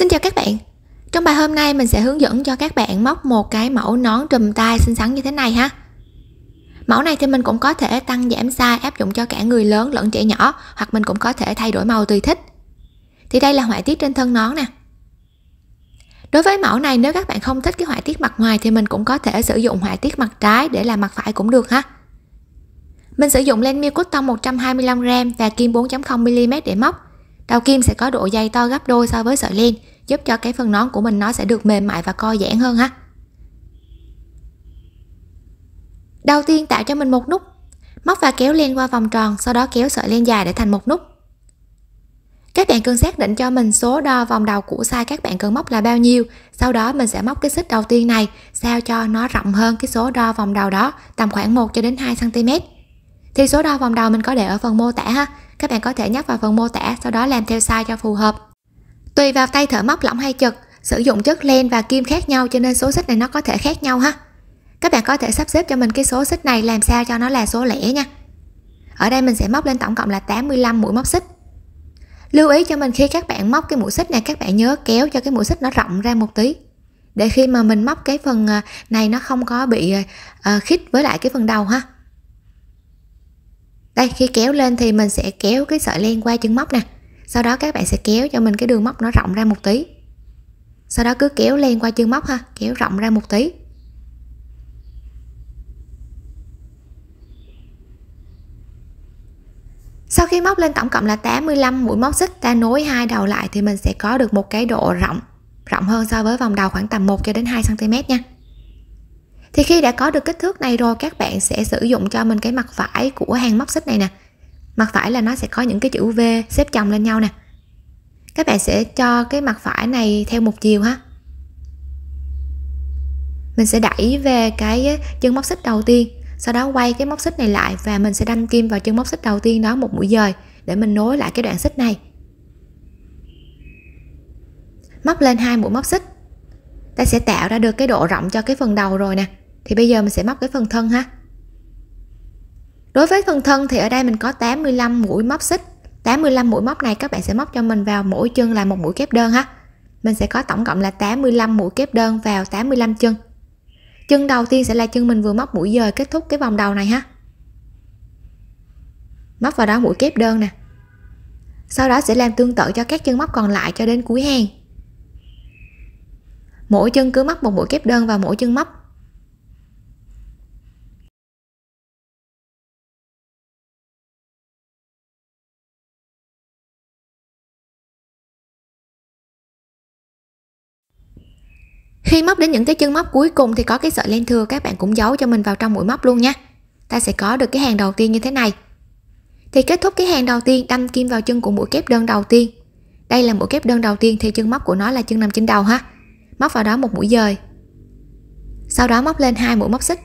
Xin chào các bạn Trong bài hôm nay mình sẽ hướng dẫn cho các bạn móc một cái mẫu nón trùm tai xinh xắn như thế này ha Mẫu này thì mình cũng có thể tăng giảm size áp dụng cho cả người lớn lẫn trẻ nhỏ Hoặc mình cũng có thể thay đổi màu tùy thích Thì đây là họa tiết trên thân nón nè Đối với mẫu này nếu các bạn không thích cái họa tiết mặt ngoài thì mình cũng có thể sử dụng họa tiết mặt trái để làm mặt phải cũng được ha Mình sử dụng len miêu cotton 125g và kim 4.0mm để móc Đầu kim sẽ có độ dày to gấp đôi so với sợi len, giúp cho cái phần nón của mình nó sẽ được mềm mại và co giãn hơn ha. Đầu tiên tạo cho mình một nút, móc và kéo len qua vòng tròn, sau đó kéo sợi len dài để thành một nút. Các bạn cần xác định cho mình số đo vòng đầu của size các bạn cần móc là bao nhiêu, sau đó mình sẽ móc cái xích đầu tiên này sao cho nó rộng hơn cái số đo vòng đầu đó, tầm khoảng 1 cho đến 2 cm. Thì số đo vòng đầu mình có để ở phần mô tả ha, các bạn có thể nhắc vào phần mô tả sau đó làm theo size cho phù hợp tùy vào tay thợ móc lỏng hay chật sử dụng chất len và kim khác nhau cho nên số xích này nó có thể khác nhau ha các bạn có thể sắp xếp cho mình cái số xích này làm sao cho nó là số lẻ nha ở đây mình sẽ móc lên tổng cộng là 85 mũi móc xích lưu ý cho mình khi các bạn móc cái mũi xích này các bạn nhớ kéo cho cái mũi xích nó rộng ra một tí để khi mà mình móc cái phần à, này nó không có bị à, à, khít với lại cái phần đầu ha đây khi kéo lên thì mình sẽ kéo cái sợi len qua chân móc nè sau đó các bạn sẽ kéo cho mình cái đường móc nó rộng ra một tí sau đó cứ kéo len qua chân móc ha kéo rộng ra một tí sau khi móc lên tổng cộng là 85 mũi móc xích ta nối hai đầu lại thì mình sẽ có được một cái độ rộng rộng hơn so với vòng đầu khoảng tầm 1 cho đến 2 cm nha thì khi đã có được kích thước này rồi các bạn sẽ sử dụng cho mình cái mặt phải của hàng móc xích này nè mặt phải là nó sẽ có những cái chữ V xếp chồng lên nhau nè các bạn sẽ cho cái mặt phải này theo một chiều ha mình sẽ đẩy về cái chân móc xích đầu tiên sau đó quay cái móc xích này lại và mình sẽ đâm kim vào chân móc xích đầu tiên đó một mũi dời để mình nối lại cái đoạn xích này móc lên hai mũi móc xích ta sẽ tạo ra được cái độ rộng cho cái phần đầu rồi nè thì bây giờ mình sẽ móc cái phần thân ha đối với phần thân thì ở đây mình có 85 mũi móc xích 85 mũi móc này các bạn sẽ móc cho mình vào mỗi chân là một mũi kép đơn ha mình sẽ có tổng cộng là 85 mũi kép đơn vào 85 chân chân đầu tiên sẽ là chân mình vừa móc mũi dời kết thúc cái vòng đầu này ha móc vào đó mũi kép đơn nè sau đó sẽ làm tương tự cho các chân móc còn lại cho đến cuối hàng mỗi chân cứ móc một mũi kép đơn vào mỗi chân móc khi móc đến những cái chân móc cuối cùng thì có cái sợi len thừa các bạn cũng giấu cho mình vào trong mũi móc luôn nha ta sẽ có được cái hàng đầu tiên như thế này thì kết thúc cái hàng đầu tiên đâm kim vào chân của mũi kép đơn đầu tiên đây là mũi kép đơn đầu tiên thì chân móc của nó là chân nằm trên đầu ha móc vào đó một mũi dời sau đó móc lên hai mũi móc xích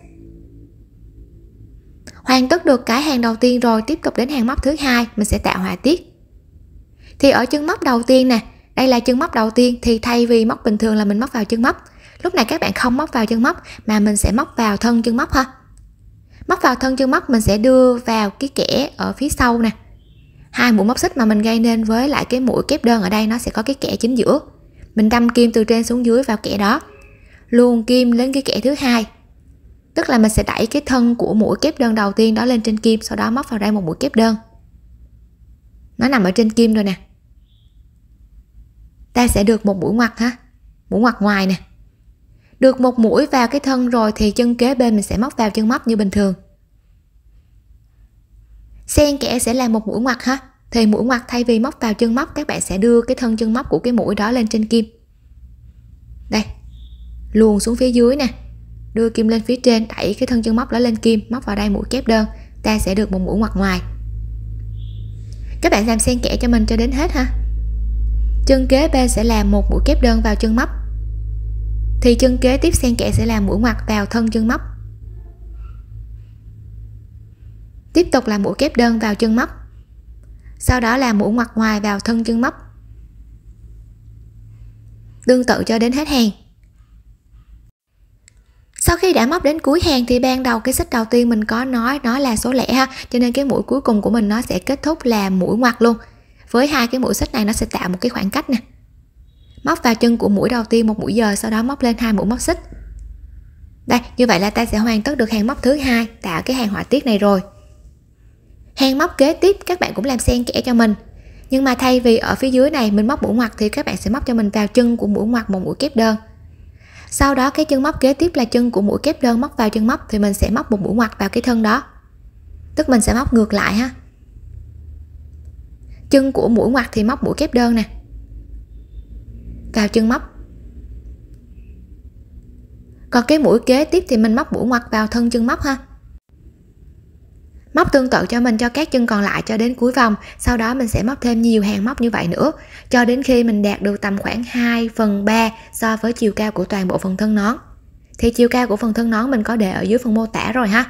hoàn tất được cái hàng đầu tiên rồi tiếp tục đến hàng móc thứ hai mình sẽ tạo họa tiết thì ở chân móc đầu tiên nè đây là chân móc đầu tiên thì thay vì móc bình thường là mình móc vào chân móc lúc này các bạn không móc vào chân móc mà mình sẽ móc vào thân chân móc ha móc vào thân chân móc mình sẽ đưa vào cái kẽ ở phía sau nè hai mũi móc xích mà mình gây nên với lại cái mũi kép đơn ở đây nó sẽ có cái kẽ chính giữa mình đâm kim từ trên xuống dưới vào kẽ đó luôn kim lên cái kẽ thứ hai tức là mình sẽ đẩy cái thân của mũi kép đơn đầu tiên đó lên trên kim sau đó móc vào đây một mũi kép đơn nó nằm ở trên kim rồi nè ta sẽ được một mũi ngoặt ha mũi ngoặt ngoài nè được một mũi vào cái thân rồi thì chân kế bên mình sẽ móc vào chân móc như bình thường xen kẽ sẽ là một mũi ngoặt ha thì mũi ngoặt thay vì móc vào chân móc các bạn sẽ đưa cái thân chân móc của cái mũi đó lên trên kim đây luồn xuống phía dưới nè đưa kim lên phía trên đẩy cái thân chân móc đó lên kim móc vào đây mũi kép đơn ta sẽ được một mũi ngoặt ngoài các bạn làm xen kẽ cho mình cho đến hết ha chân kế bên sẽ là một mũi kép đơn vào chân móc thì chân kế tiếp xen kẽ sẽ là mũi ngoặt vào thân chân móc tiếp tục là mũi kép đơn vào chân móc sau đó là mũi ngoặt ngoài vào thân chân móc tương tự cho đến hết hàng sau khi đã móc đến cuối hàng thì ban đầu cái xích đầu tiên mình có nói nó là số lẻ ha cho nên cái mũi cuối cùng của mình nó sẽ kết thúc là mũi ngoặt luôn với hai cái mũi xích này nó sẽ tạo một cái khoảng cách nè móc vào chân của mũi đầu tiên một mũi giờ sau đó móc lên hai mũi móc xích đây như vậy là ta sẽ hoàn tất được hàng móc thứ hai tạo cái hàng họa tiết này rồi hàng móc kế tiếp các bạn cũng làm xen kẽ cho mình nhưng mà thay vì ở phía dưới này mình móc mũi ngoặt thì các bạn sẽ móc cho mình vào chân của mũi ngoặt một mũi kép đơn sau đó cái chân móc kế tiếp là chân của mũi kép đơn móc vào chân móc thì mình sẽ móc một mũi ngoặt vào cái thân đó tức mình sẽ móc ngược lại ha chân của mũi ngoặt thì móc mũi kép đơn nè vào chân móc còn cái mũi kế tiếp thì mình móc mũi ngoặt vào thân chân móc ha móc tương tự cho mình cho các chân còn lại cho đến cuối vòng sau đó mình sẽ móc thêm nhiều hàng móc như vậy nữa cho đến khi mình đạt được tầm khoảng 2 phần 3 so với chiều cao của toàn bộ phần thân nón thì chiều cao của phần thân nón mình có để ở dưới phần mô tả rồi ha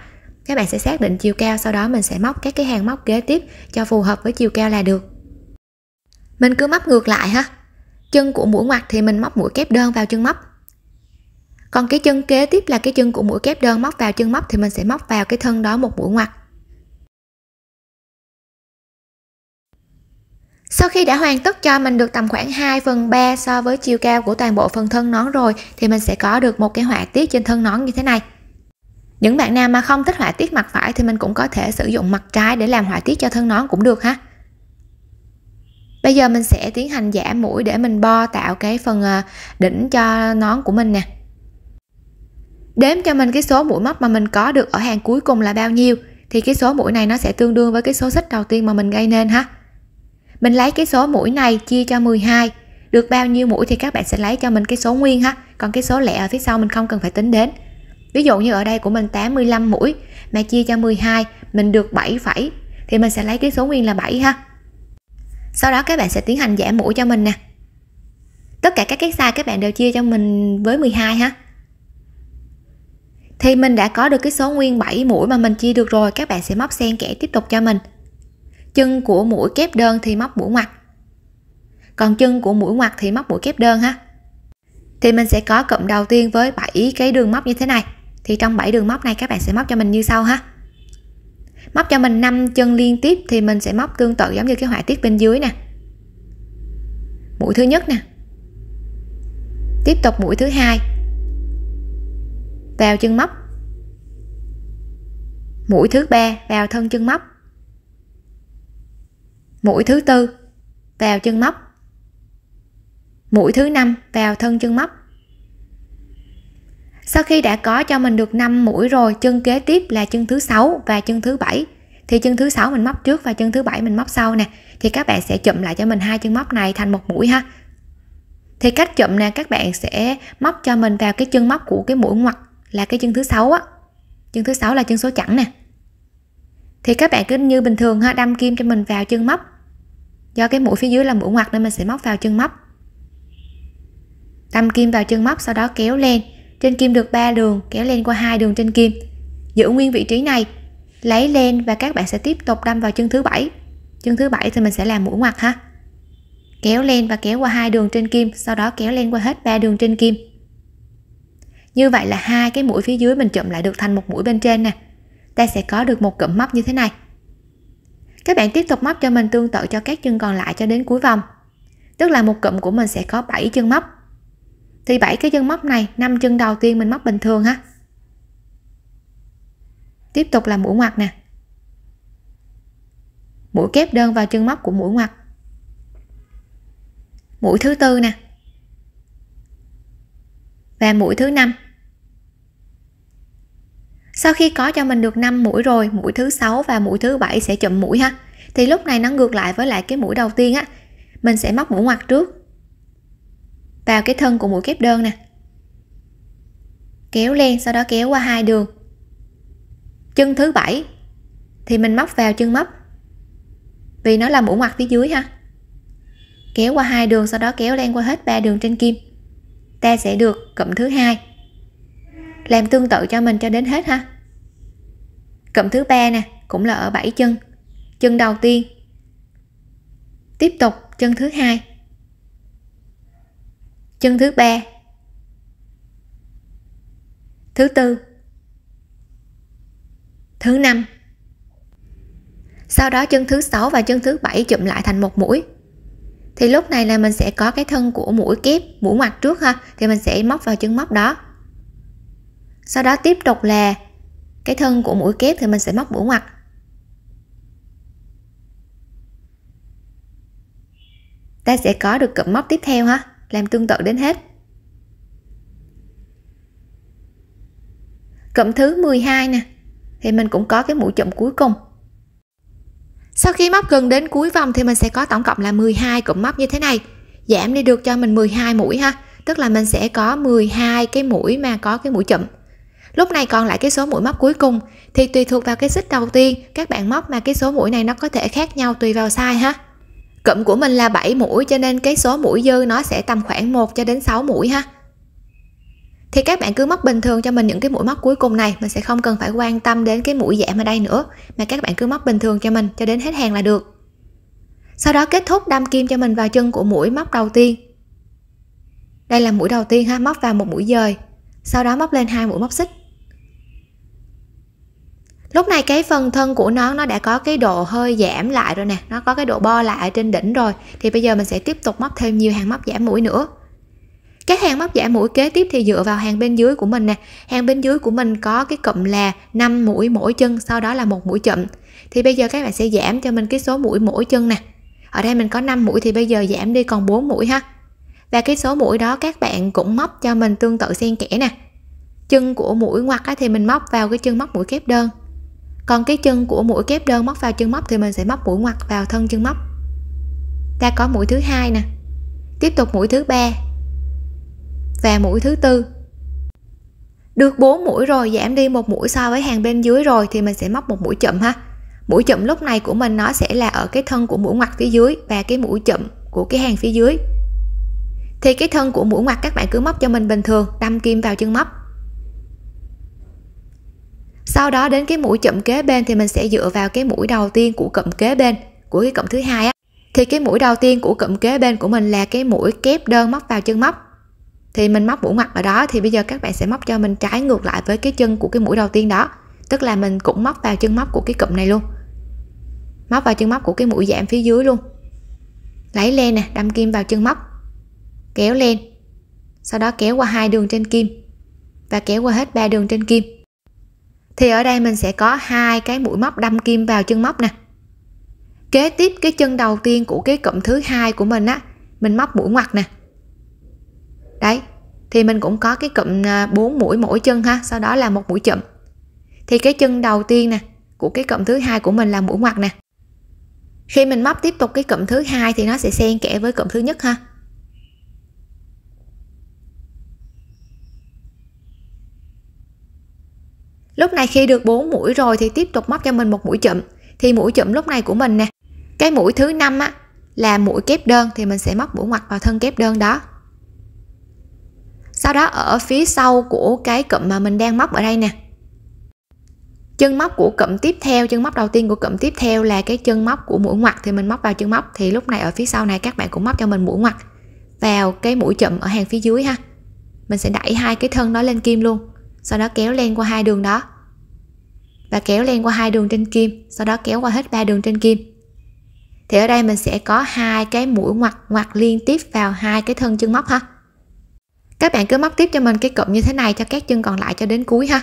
các bạn sẽ xác định chiều cao sau đó mình sẽ móc các cái hàng móc kế tiếp cho phù hợp với chiều cao là được mình cứ móc ngược lại ha chân của mũi ngoặt thì mình móc mũi kép đơn vào chân móc còn cái chân kế tiếp là cái chân của mũi kép đơn móc vào chân móc thì mình sẽ móc vào cái thân đó một mũi ngoặt Sau khi đã hoàn tất cho mình được tầm khoảng 2 phần 3 so với chiều cao của toàn bộ phần thân nón rồi thì mình sẽ có được một cái họa tiết trên thân nón như thế này. Những bạn nào mà không thích họa tiết mặt phải thì mình cũng có thể sử dụng mặt trái để làm họa tiết cho thân nón cũng được ha bây giờ mình sẽ tiến hành giả mũi để mình bo tạo cái phần ờ, đỉnh cho nón của mình nè đếm cho mình cái số mũi móc mà mình có được ở hàng cuối cùng là bao nhiêu thì cái số mũi này nó sẽ tương đương với cái số xích đầu tiên mà mình gây nên ha mình lấy cái số mũi này chia cho 12 được bao nhiêu mũi thì các bạn sẽ lấy cho mình cái số nguyên ha còn cái số lẻ ở phía sau mình không cần phải tính đến ví dụ như ở đây của mình 85 mũi mà chia cho 12 mình được 7 phẩy thì mình sẽ lấy cái số nguyên là 7 ha sau đó các bạn sẽ tiến hành giả mũi cho mình nè tất cả các cái size các bạn đều chia cho mình với 12 ha thì mình đã có được cái số nguyên 7 mũi mà mình chia được rồi các bạn sẽ móc xen kẽ tiếp tục cho mình chân của mũi kép đơn thì móc mũi ngoặt còn chân của mũi ngoặt thì móc mũi kép đơn ha thì mình sẽ có cụm đầu tiên với 7 cái đường móc như thế này thì trong 7 đường móc này các bạn sẽ móc cho mình như sau ha móc cho mình 5 chân liên tiếp thì mình sẽ móc tương tự giống như cái họa tiết bên dưới nè mũi thứ nhất nè tiếp tục mũi thứ hai vào chân móc mũi thứ ba vào thân chân móc mũi thứ tư vào chân móc mũi thứ năm vào thân chân móc sau khi đã có cho mình được 5 mũi rồi chân kế tiếp là chân thứ sáu và chân thứ bảy thì chân thứ sáu mình móc trước và chân thứ bảy mình móc sau nè thì các bạn sẽ chụm lại cho mình hai chân móc này thành một mũi ha thì cách chụm nè các bạn sẽ móc cho mình vào cái chân móc của cái mũi ngoặt là cái chân thứ sáu á chân thứ sáu là chân số chẵn nè thì các bạn cứ như bình thường ha đâm kim cho mình vào chân móc do cái mũi phía dưới là mũi ngoặt nên mình sẽ móc vào chân móc đâm kim vào chân móc sau đó kéo lên trên kim được 3 đường kéo lên qua hai đường trên kim giữ nguyên vị trí này lấy len và các bạn sẽ tiếp tục đâm vào chân thứ bảy chân thứ bảy thì mình sẽ làm mũi ngoặt ha kéo len và kéo qua hai đường trên kim sau đó kéo lên qua hết ba đường trên kim như vậy là hai cái mũi phía dưới mình chụm lại được thành một mũi bên trên nè ta sẽ có được một cụm móc như thế này các bạn tiếp tục móc cho mình tương tự cho các chân còn lại cho đến cuối vòng tức là một cụm của mình sẽ có 7 chân móc thì bảy cái chân móc này năm chân đầu tiên mình móc bình thường ha tiếp tục là mũi ngoặt nè mũi kép đơn vào chân móc của mũi ngoặt mũi thứ tư nè và mũi thứ năm sau khi có cho mình được 5 mũi rồi mũi thứ sáu và mũi thứ bảy sẽ chụm mũi ha thì lúc này nó ngược lại với lại cái mũi đầu tiên á mình sẽ móc mũi ngoặt trước vào cái thân của mũi kép đơn nè kéo len sau đó kéo qua hai đường chân thứ bảy thì mình móc vào chân móc vì nó là mũi ngoặt phía dưới ha kéo qua hai đường sau đó kéo len qua hết ba đường trên kim ta sẽ được cụm thứ hai làm tương tự cho mình cho đến hết ha cụm thứ ba nè cũng là ở bảy chân chân đầu tiên tiếp tục chân thứ hai chân thứ ba thứ tư thứ năm sau đó chân thứ sáu và chân thứ bảy chụm lại thành một mũi thì lúc này là mình sẽ có cái thân của mũi kép mũi ngoặt trước ha thì mình sẽ móc vào chân móc đó sau đó tiếp tục là cái thân của mũi kép thì mình sẽ móc mũi ngoặt ta sẽ có được cụm móc tiếp theo ha làm tương tự đến hết cụm thứ 12 nè thì mình cũng có cái mũi chậm cuối cùng sau khi móc gần đến cuối vòng thì mình sẽ có tổng cộng là 12 cụm móc như thế này giảm đi được cho mình 12 mũi ha tức là mình sẽ có 12 cái mũi mà có cái mũi chậm. lúc này còn lại cái số mũi móc cuối cùng thì tùy thuộc vào cái xích đầu tiên các bạn móc mà cái số mũi này nó có thể khác nhau tùy vào size ha cụm của mình là 7 mũi cho nên cái số mũi dư nó sẽ tầm khoảng 1 cho đến 6 mũi ha thì các bạn cứ móc bình thường cho mình những cái mũi móc cuối cùng này mình sẽ không cần phải quan tâm đến cái mũi giảm ở đây nữa mà các bạn cứ móc bình thường cho mình cho đến hết hàng là được sau đó kết thúc đâm kim cho mình vào chân của mũi móc đầu tiên đây là mũi đầu tiên ha móc vào một mũi dời sau đó móc lên hai mũi móc xích lúc này cái phần thân của nó nó đã có cái độ hơi giảm lại rồi nè nó có cái độ bo lại trên đỉnh rồi thì bây giờ mình sẽ tiếp tục móc thêm nhiều hàng móc giảm mũi nữa các hàng móc giảm mũi kế tiếp thì dựa vào hàng bên dưới của mình nè hàng bên dưới của mình có cái cụm là 5 mũi mỗi chân sau đó là một mũi chậm thì bây giờ các bạn sẽ giảm cho mình cái số mũi mỗi chân nè ở đây mình có 5 mũi thì bây giờ giảm đi còn 4 mũi ha và cái số mũi đó các bạn cũng móc cho mình tương tự xen kẽ nè chân của mũi ngoặt thì mình móc vào cái chân móc mũi kép đơn còn cái chân của mũi kép đơn móc vào chân móc thì mình sẽ móc mũi ngoặt vào thân chân móc ta có mũi thứ hai nè tiếp tục mũi thứ ba và mũi thứ tư được 4 mũi rồi giảm đi một mũi so với hàng bên dưới rồi thì mình sẽ móc một mũi chậm ha mũi chậm lúc này của mình nó sẽ là ở cái thân của mũi ngoặt phía dưới và cái mũi chậm của cái hàng phía dưới thì cái thân của mũi ngoặt các bạn cứ móc cho mình bình thường đâm kim vào chân móc sau đó đến cái mũi chậm kế bên thì mình sẽ dựa vào cái mũi đầu tiên của cụm kế bên của cái cụm thứ hai á thì cái mũi đầu tiên của cụm kế bên của mình là cái mũi kép đơn móc vào chân móc thì mình móc mũi ngoặt ở đó thì bây giờ các bạn sẽ móc cho mình trái ngược lại với cái chân của cái mũi đầu tiên đó tức là mình cũng móc vào chân móc của cái cụm này luôn móc vào chân móc của cái mũi giảm phía dưới luôn lấy len nè đâm kim vào chân móc kéo len sau đó kéo qua hai đường trên kim và kéo qua hết ba đường trên kim thì ở đây mình sẽ có hai cái mũi móc đâm kim vào chân móc nè kế tiếp cái chân đầu tiên của cái cụm thứ hai của mình á mình móc mũi ngoặt nè đấy thì mình cũng có cái cụm 4 à, mũi mỗi chân ha sau đó là một mũi chậm thì cái chân đầu tiên nè của cái cụm thứ hai của mình là mũi ngoặt nè khi mình móc tiếp tục cái cụm thứ hai thì nó sẽ xen kẽ với cụm thứ nhất ha lúc này khi được 4 mũi rồi thì tiếp tục móc cho mình một mũi chậm thì mũi chậm lúc này của mình nè cái mũi thứ năm á là mũi kép đơn thì mình sẽ móc mũi ngoặt vào thân kép đơn đó sau đó ở phía sau của cái cụm mà mình đang móc ở đây nè chân móc của cụm tiếp theo chân móc đầu tiên của cụm tiếp theo là cái chân móc của mũi ngoặt thì mình móc vào chân móc thì lúc này ở phía sau này các bạn cũng móc cho mình mũi ngoặt vào cái mũi chậm ở hàng phía dưới ha mình sẽ đẩy hai cái thân nó lên kim luôn sau đó kéo len qua hai đường đó và kéo len qua hai đường trên kim sau đó kéo qua hết ba đường trên kim thì ở đây mình sẽ có hai cái mũi ngoặt ngoặt liên tiếp vào hai cái thân chân móc ha các bạn cứ móc tiếp cho mình cái cụm như thế này cho các chân còn lại cho đến cuối ha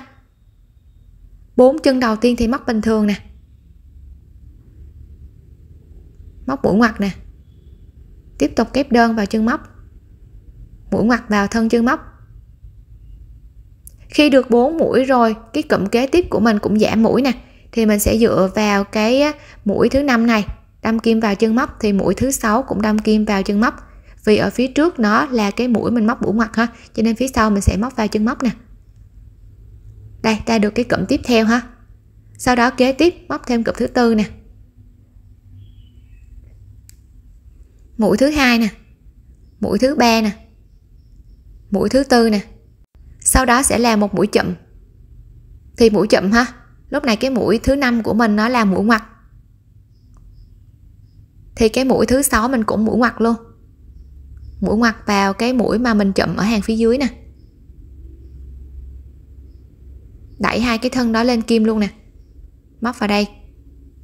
bốn chân đầu tiên thì móc bình thường nè móc mũi ngoặt nè tiếp tục kép đơn vào chân móc mũi ngoặt vào thân chân móc khi được 4 mũi rồi cái cụm kế tiếp của mình cũng giảm mũi nè thì mình sẽ dựa vào cái mũi thứ năm này đâm kim vào chân móc thì mũi thứ sáu cũng đâm kim vào chân móc vì ở phía trước nó là cái mũi mình móc bủ ngoặt ha cho nên phía sau mình sẽ móc vào chân móc nè đây ta được cái cụm tiếp theo ha sau đó kế tiếp móc thêm cụm thứ tư nè mũi thứ hai nè mũi thứ ba nè mũi thứ tư nè sau đó sẽ làm một mũi chậm thì mũi chậm ha lúc này cái mũi thứ năm của mình nó là mũi ngoặt thì cái mũi thứ sáu mình cũng mũi ngoặt luôn mũi ngoặt vào cái mũi mà mình chậm ở hàng phía dưới nè đẩy hai cái thân đó lên kim luôn nè móc vào đây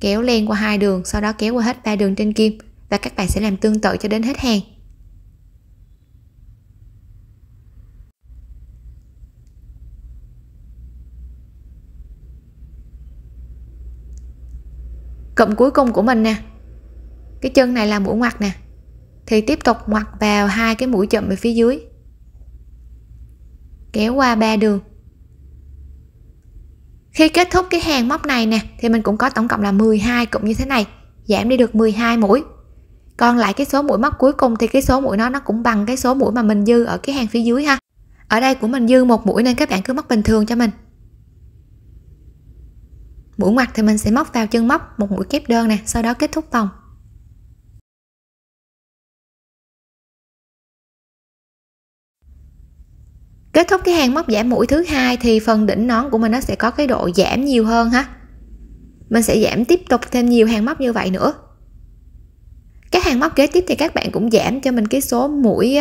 kéo len qua hai đường sau đó kéo qua hết ba đường trên kim và các bạn sẽ làm tương tự cho đến hết hàng cụm cuối cùng của mình nè cái chân này là mũi ngoặt nè thì tiếp tục ngoặt vào hai cái mũi chậm ở phía dưới kéo qua ba đường khi kết thúc cái hàng móc này nè thì mình cũng có tổng cộng là 12 cụm như thế này giảm đi được 12 mũi còn lại cái số mũi móc cuối cùng thì cái số mũi nó nó cũng bằng cái số mũi mà mình dư ở cái hàng phía dưới ha ở đây của mình dư một mũi nên các bạn cứ móc bình thường cho mình mũi ngoặt thì mình sẽ móc vào chân móc một mũi kép đơn nè sau đó kết thúc vòng kết thúc cái hàng móc giảm mũi thứ hai thì phần đỉnh nón của mình nó sẽ có cái độ giảm nhiều hơn ha mình sẽ giảm tiếp tục thêm nhiều hàng móc như vậy nữa các hàng móc kế tiếp thì các bạn cũng giảm cho mình cái số mũi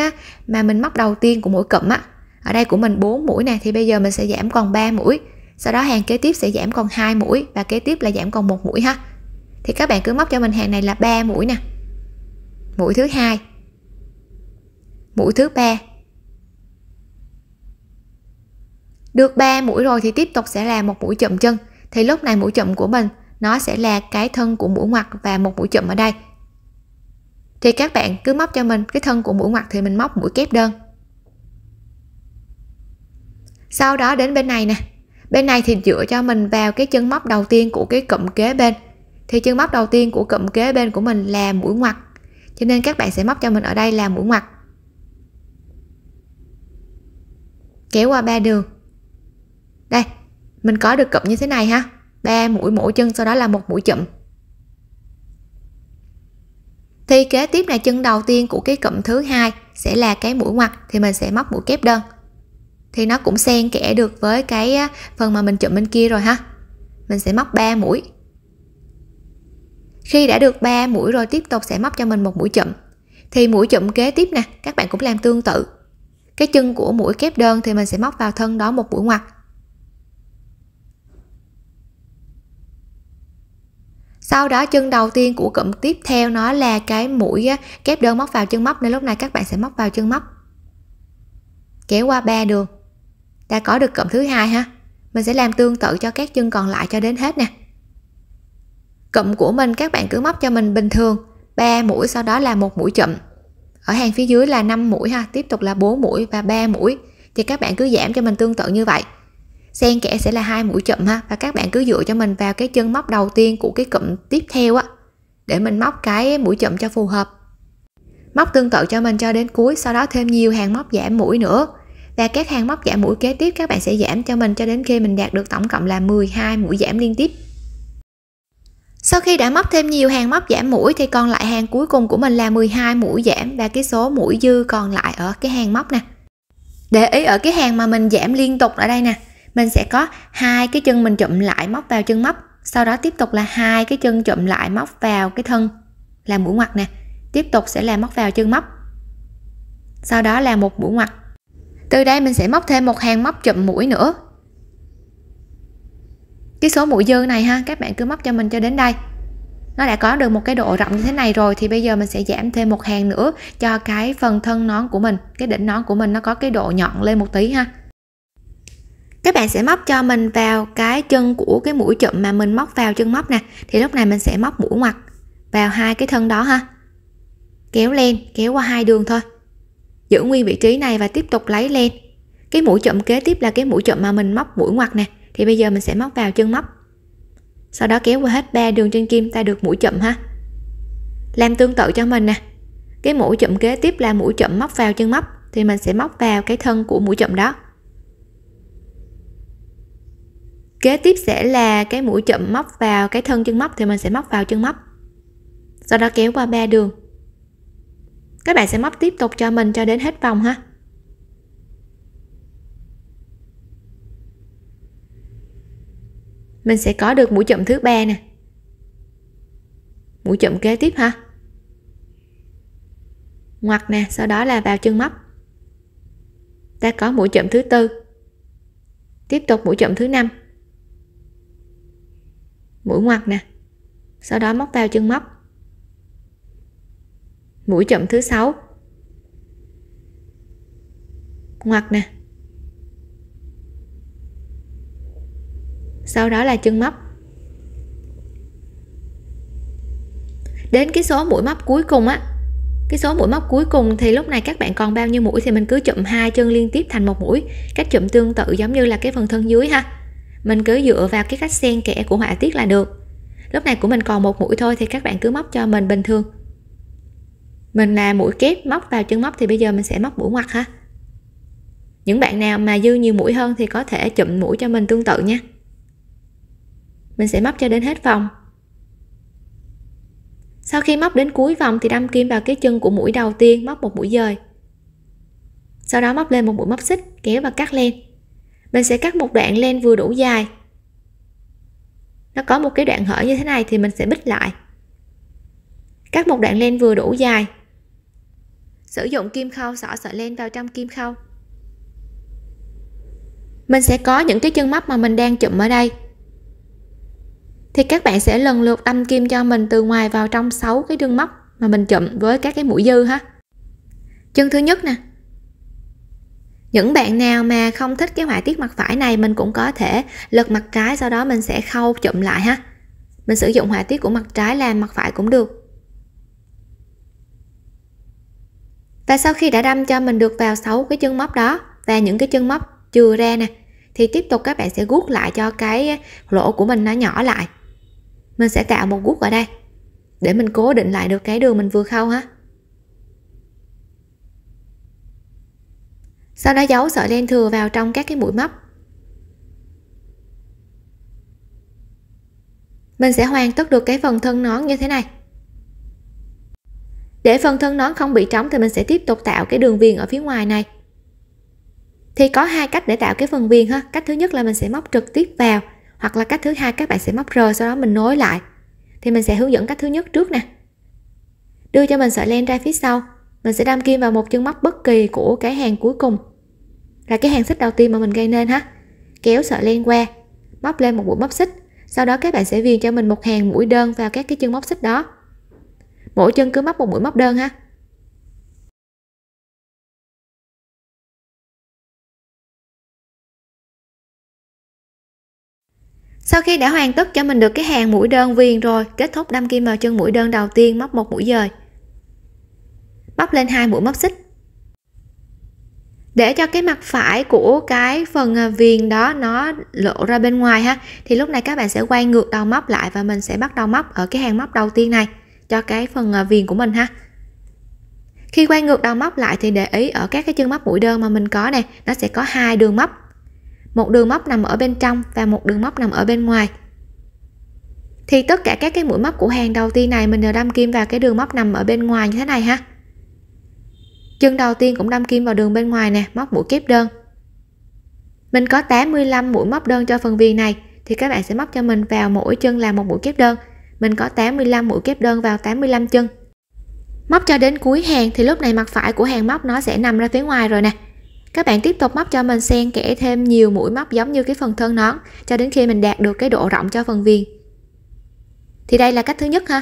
mà mình móc đầu tiên của mỗi cụm á ở đây của mình 4 mũi nè thì bây giờ mình sẽ giảm còn 3 mũi sau đó hàng kế tiếp sẽ giảm còn hai mũi và kế tiếp là giảm còn một mũi ha thì các bạn cứ móc cho mình hàng này là ba mũi nè mũi thứ hai mũi thứ ba được ba mũi rồi thì tiếp tục sẽ là một mũi chậm chân thì lúc này mũi chậm của mình nó sẽ là cái thân của mũi ngoặt và một mũi chậm ở đây thì các bạn cứ móc cho mình cái thân của mũi ngoặt thì mình móc mũi kép đơn sau đó đến bên này nè bên này thì dựa cho mình vào cái chân móc đầu tiên của cái cụm kế bên thì chân móc đầu tiên của cụm kế bên của mình là mũi ngoặt cho nên các bạn sẽ móc cho mình ở đây là mũi ngoặt kéo qua ba đường đây mình có được cụm như thế này ha ba mũi mỗi chân sau đó là một mũi chụm thì kế tiếp là chân đầu tiên của cái cụm thứ hai sẽ là cái mũi ngoặt thì mình sẽ móc mũi kép đơn thì nó cũng xen kẽ được với cái phần mà mình chụm bên kia rồi ha mình sẽ móc 3 mũi khi đã được 3 mũi rồi tiếp tục sẽ móc cho mình một mũi chụm thì mũi chụm kế tiếp nè các bạn cũng làm tương tự cái chân của mũi kép đơn thì mình sẽ móc vào thân đó một mũi ngoặt sau đó chân đầu tiên của cụm tiếp theo nó là cái mũi kép đơn móc vào chân móc nên lúc này các bạn sẽ móc vào chân móc kéo qua ba đường đã có được cụm thứ hai ha mình sẽ làm tương tự cho các chân còn lại cho đến hết nè cụm của mình các bạn cứ móc cho mình bình thường 3 mũi sau đó là một mũi chậm. ở hàng phía dưới là 5 mũi ha tiếp tục là 4 mũi và 3 mũi thì các bạn cứ giảm cho mình tương tự như vậy xen kẽ sẽ là hai mũi chậm ha và các bạn cứ dựa cho mình vào cái chân móc đầu tiên của cái cụm tiếp theo á để mình móc cái mũi chậm cho phù hợp móc tương tự cho mình cho đến cuối sau đó thêm nhiều hàng móc giảm mũi nữa và các hàng móc giảm mũi kế tiếp các bạn sẽ giảm cho mình cho đến khi mình đạt được tổng cộng là 12 mũi giảm liên tiếp sau khi đã móc thêm nhiều hàng móc giảm mũi thì còn lại hàng cuối cùng của mình là 12 mũi giảm và cái số mũi dư còn lại ở cái hàng móc nè để ý ở cái hàng mà mình giảm liên tục ở đây nè mình sẽ có hai cái chân mình chụm lại móc vào chân móc sau đó tiếp tục là hai cái chân chụm lại móc vào cái thân là mũi ngoặt nè tiếp tục sẽ là móc vào chân móc sau đó là một mũi ngoặt từ đây mình sẽ móc thêm một hàng móc chụm mũi nữa cái số mũi dư này ha các bạn cứ móc cho mình cho đến đây nó đã có được một cái độ rộng như thế này rồi thì bây giờ mình sẽ giảm thêm một hàng nữa cho cái phần thân nón của mình cái đỉnh nón của mình nó có cái độ nhọn lên một tí ha các bạn sẽ móc cho mình vào cái chân của cái mũi chụm mà mình móc vào chân móc nè thì lúc này mình sẽ móc mũi ngoặt vào hai cái thân đó ha kéo lên kéo qua hai đường thôi giữ nguyên vị trí này và tiếp tục lấy lên cái mũi chậm kế tiếp là cái mũi chậm mà mình móc mũi ngoặt nè thì bây giờ mình sẽ móc vào chân móc sau đó kéo qua hết ba đường trên kim ta được mũi chậm ha làm tương tự cho mình nè cái mũi chậm kế tiếp là mũi chậm móc vào chân móc thì mình sẽ móc vào cái thân của mũi chậm đó kế tiếp sẽ là cái mũi chậm móc vào cái thân chân móc thì mình sẽ móc vào chân móc sau đó kéo qua ba đường các bạn sẽ móc tiếp tục cho mình cho đến hết vòng ha mình sẽ có được mũi chậm thứ ba nè mũi chậm kế tiếp ha ngoặt nè sau đó là vào chân móc ta có mũi chậm thứ tư tiếp tục mũi chậm thứ năm mũi ngoặt nè sau đó móc vào chân móc mũi chậm thứ sáu ngoặt nè sau đó là chân móc đến cái số mũi móc cuối cùng á cái số mũi móc cuối cùng thì lúc này các bạn còn bao nhiêu mũi thì mình cứ chụm hai chân liên tiếp thành một mũi cách chụm tương tự giống như là cái phần thân dưới ha mình cứ dựa vào cái cách xen kẽ của họa tiết là được lúc này của mình còn một mũi thôi thì các bạn cứ móc cho mình bình thường mình là mũi kép móc vào chân móc thì bây giờ mình sẽ móc mũi ngoặt ha những bạn nào mà dư nhiều mũi hơn thì có thể chụm mũi cho mình tương tự nha mình sẽ móc cho đến hết vòng sau khi móc đến cuối vòng thì đâm kim vào cái chân của mũi đầu tiên móc một mũi dời sau đó móc lên một mũi móc xích kéo và cắt len mình sẽ cắt một đoạn len vừa đủ dài nó có một cái đoạn hở như thế này thì mình sẽ bít lại cắt một đoạn len vừa đủ dài sử dụng kim khâu xỏ sợi len vào trong kim khâu mình sẽ có những cái chân móc mà mình đang chụm ở đây thì các bạn sẽ lần lượt đâm kim cho mình từ ngoài vào trong 6 cái chân móc mà mình chụm với các cái mũi dư ha chân thứ nhất nè những bạn nào mà không thích cái họa tiết mặt phải này mình cũng có thể lật mặt trái sau đó mình sẽ khâu chụm lại ha mình sử dụng họa tiết của mặt trái làm mặt phải cũng được và sau khi đã đâm cho mình được vào 6 cái chân móc đó và những cái chân móc chừa ra nè thì tiếp tục các bạn sẽ guốc lại cho cái lỗ của mình nó nhỏ lại mình sẽ tạo một guốc ở đây để mình cố định lại được cái đường mình vừa khâu ha sau đó giấu sợi len thừa vào trong các cái mũi móc mình sẽ hoàn tất được cái phần thân nón như thế này để phần thân nón không bị trống thì mình sẽ tiếp tục tạo cái đường viền ở phía ngoài này thì có hai cách để tạo cái phần viền ha cách thứ nhất là mình sẽ móc trực tiếp vào hoặc là cách thứ hai các bạn sẽ móc rời sau đó mình nối lại thì mình sẽ hướng dẫn cách thứ nhất trước nè đưa cho mình sợi len ra phía sau mình sẽ đâm kim vào một chân móc bất kỳ của cái hàng cuối cùng là cái hàng xích đầu tiên mà mình gây nên ha kéo sợi len qua móc lên một mũi móc xích sau đó các bạn sẽ viền cho mình một hàng mũi đơn vào các cái chân móc xích đó mỗi chân cứ móc một mũi móc đơn ha sau khi đã hoàn tất cho mình được cái hàng mũi đơn viền rồi kết thúc đâm kim vào chân mũi đơn đầu tiên móc một mũi dời móc lên hai mũi móc xích để cho cái mặt phải của cái phần à, viền đó nó lộ ra bên ngoài ha thì lúc này các bạn sẽ quay ngược đầu móc lại và mình sẽ bắt đầu móc ở cái hàng móc đầu tiên này cho cái phần à, viền của mình ha khi quay ngược đầu móc lại thì để ý ở các cái chân móc mũi đơn mà mình có nè nó sẽ có hai đường móc một đường móc nằm ở bên trong và một đường móc nằm ở bên ngoài thì tất cả các cái mũi móc của hàng đầu tiên này mình đều đâm kim vào cái đường móc nằm ở bên ngoài như thế này ha chân đầu tiên cũng đâm kim vào đường bên ngoài nè móc mũi kép đơn mình có 85 mũi móc đơn cho phần viền này thì các bạn sẽ móc cho mình vào mỗi chân là một mũi kép đơn mình có 85 mũi kép đơn vào 85 chân móc cho đến cuối hàng thì lúc này mặt phải của hàng móc nó sẽ nằm ra phía ngoài rồi nè các bạn tiếp tục móc cho mình xen kẽ thêm nhiều mũi móc giống như cái phần thân nón cho đến khi mình đạt được cái độ rộng cho phần viền thì đây là cách thứ nhất ha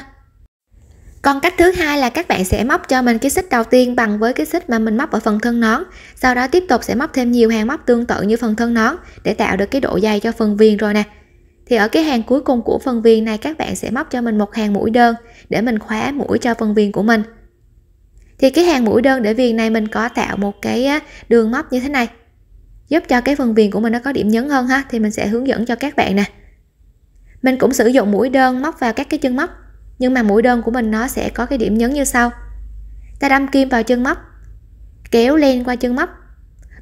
còn cách thứ hai là các bạn sẽ móc cho mình cái xích đầu tiên bằng với cái xích mà mình móc ở phần thân nón sau đó tiếp tục sẽ móc thêm nhiều hàng móc tương tự như phần thân nón để tạo được cái độ dày cho phần viền rồi nè thì ở cái hàng cuối cùng của phần viền này các bạn sẽ móc cho mình một hàng mũi đơn để mình khóa mũi cho phần viền của mình thì cái hàng mũi đơn để viền này mình có tạo một cái đường móc như thế này giúp cho cái phần viền của mình nó có điểm nhấn hơn ha thì mình sẽ hướng dẫn cho các bạn nè mình cũng sử dụng mũi đơn móc vào các cái chân móc nhưng mà mũi đơn của mình nó sẽ có cái điểm nhấn như sau ta đâm kim vào chân móc kéo len qua chân móc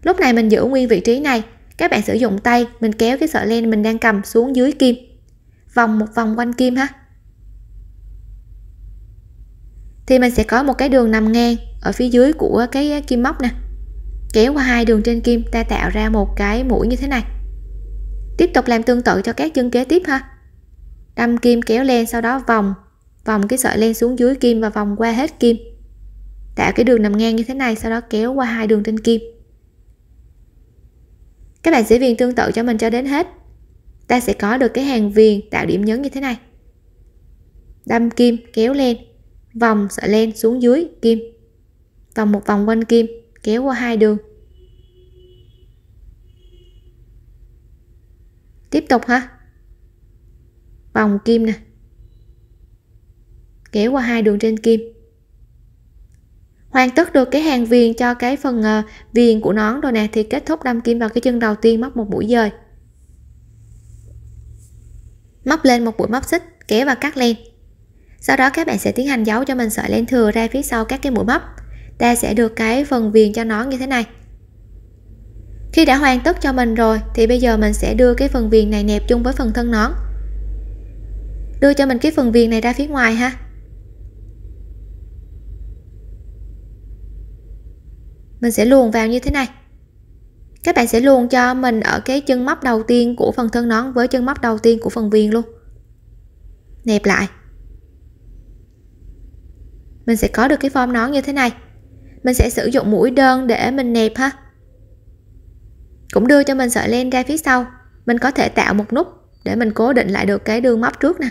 lúc này mình giữ nguyên vị trí này các bạn sử dụng tay mình kéo cái sợi len mình đang cầm xuống dưới kim vòng một vòng quanh kim ha thì mình sẽ có một cái đường nằm ngang ở phía dưới của cái kim móc nè kéo qua hai đường trên kim ta tạo ra một cái mũi như thế này tiếp tục làm tương tự cho các chân kế tiếp ha đâm kim kéo len sau đó vòng vòng cái sợi len xuống dưới kim và vòng qua hết kim tạo cái đường nằm ngang như thế này sau đó kéo qua hai đường trên kim các bạn sẽ viền tương tự cho mình cho đến hết ta sẽ có được cái hàng viền tạo điểm nhấn như thế này đâm kim kéo lên vòng sợi len xuống dưới kim vòng một vòng quanh kim kéo qua hai đường tiếp tục ha vòng kim nè kéo qua hai đường trên kim hoàn tất được cái hàng viền cho cái phần ờ, viền của nón rồi nè thì kết thúc đâm kim vào cái chân đầu tiên móc một mũi dời móc lên một mũi móc xích kéo và cắt len sau đó các bạn sẽ tiến hành giấu cho mình sợi len thừa ra phía sau các cái mũi móc ta sẽ được cái phần viền cho nón như thế này khi đã hoàn tất cho mình rồi thì bây giờ mình sẽ đưa cái phần viền này nẹp chung với phần thân nón đưa cho mình cái phần viền này ra phía ngoài ha mình sẽ luồn vào như thế này các bạn sẽ luồn cho mình ở cái chân móc đầu tiên của phần thân nón với chân móc đầu tiên của phần viền luôn nẹp lại mình sẽ có được cái form nón như thế này mình sẽ sử dụng mũi đơn để mình nẹp ha cũng đưa cho mình sợi len ra phía sau mình có thể tạo một nút để mình cố định lại được cái đường móc trước nè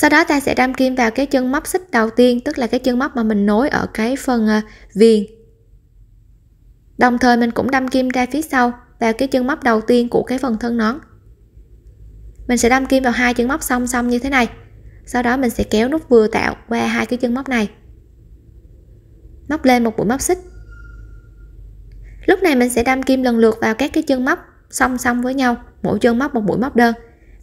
sau đó ta sẽ đâm kim vào cái chân móc xích đầu tiên tức là cái chân móc mà mình nối ở cái phần à, viền đồng thời mình cũng đâm kim ra phía sau vào cái chân móc đầu tiên của cái phần thân nón mình sẽ đâm kim vào hai chân móc song song như thế này sau đó mình sẽ kéo nút vừa tạo qua hai cái chân móc này móc lên một mũi móc xích lúc này mình sẽ đâm kim lần lượt vào các cái chân móc song song với nhau mỗi chân móc một mũi móc đơn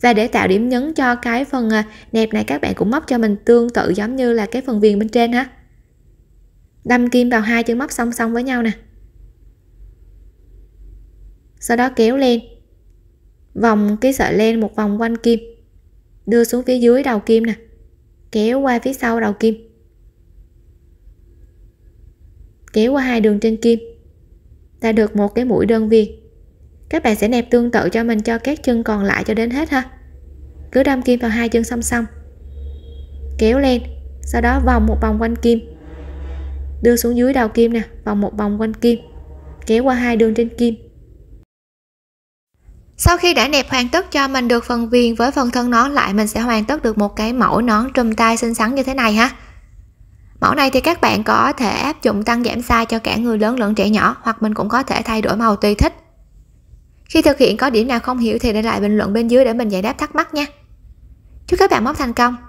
và để tạo điểm nhấn cho cái phần à, nẹp này các bạn cũng móc cho mình tương tự giống như là cái phần viền bên trên ha đâm kim vào hai chân móc song song với nhau nè sau đó kéo lên vòng cái sợi len một vòng quanh kim đưa xuống phía dưới đầu kim nè kéo qua phía sau đầu kim kéo qua hai đường trên kim ta được một cái mũi đơn viền các bạn sẽ nẹp tương tự cho mình cho các chân còn lại cho đến hết ha cứ đâm kim vào hai chân song song kéo lên sau đó vòng một vòng quanh kim đưa xuống dưới đầu kim nè vòng một vòng quanh kim kéo qua hai đường trên kim sau khi đã nẹp hoàn tất cho mình được phần viền với phần thân nón lại mình sẽ hoàn tất được một cái mẫu nón trùm tay xinh xắn như thế này ha mẫu này thì các bạn có thể áp dụng tăng giảm size cho cả người lớn lẫn trẻ nhỏ hoặc mình cũng có thể thay đổi màu tùy thích khi thực hiện có điểm nào không hiểu thì để lại bình luận bên dưới để mình giải đáp thắc mắc nha. Chúc các bạn móc thành công!